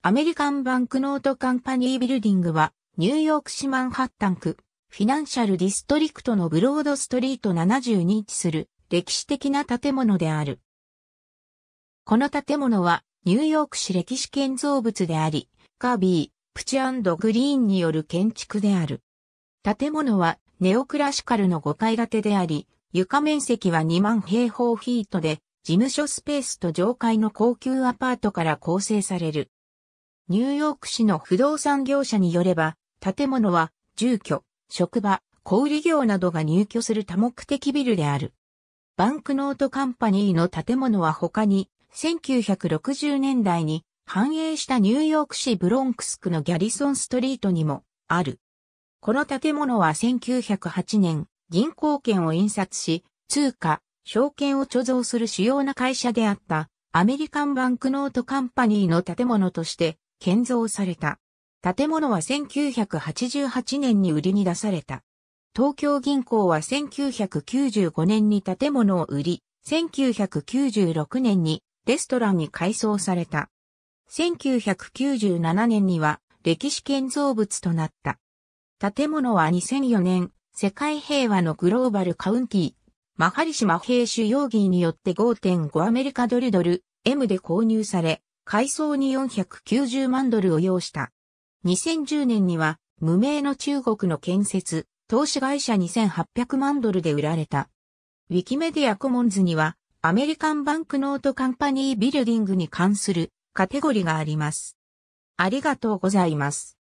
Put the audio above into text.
アメリカンバンクノートカンパニービルディングは、ニューヨーク市マンハッタン区、フィナンシャルディストリクトのブロードストリート7 2位置する歴史的な建物である。この建物は、ニューヨーク市歴史建造物であり、カービー、プチグリーンによる建築である。建物は、ネオクラシカルの5階建てであり、床面積は2万平方フィートで、事務所スペースと上階の高級アパートから構成される。ニューヨーク市の不動産業者によれば、建物は住居、職場、小売業などが入居する多目的ビルである。バンクノートカンパニーの建物は他に、1960年代に繁栄したニューヨーク市ブロンクス区のギャリソンストリートにもある。この建物は1908年、銀行券を印刷し、通貨、証券を貯蔵する主要な会社であった、アメリカンバンクノートカンパニーの建物として建造された。建物は1988年に売りに出された。東京銀行は1995年に建物を売り、1996年にレストランに改装された。1997年には歴史建造物となった。建物は2004年、世界平和のグローバルカウンティ、マハリシマ兵種容疑によって5.5アメリカドルドル M で購入され、改装に490万ドルを要した。2010年には、無名の中国の建設、投資会社2800万ドルで売られた。ウィキメディアコモンズには、アメリカンバンクノートカンパニービルディングに関するカテゴリがあります。ありがとうございます。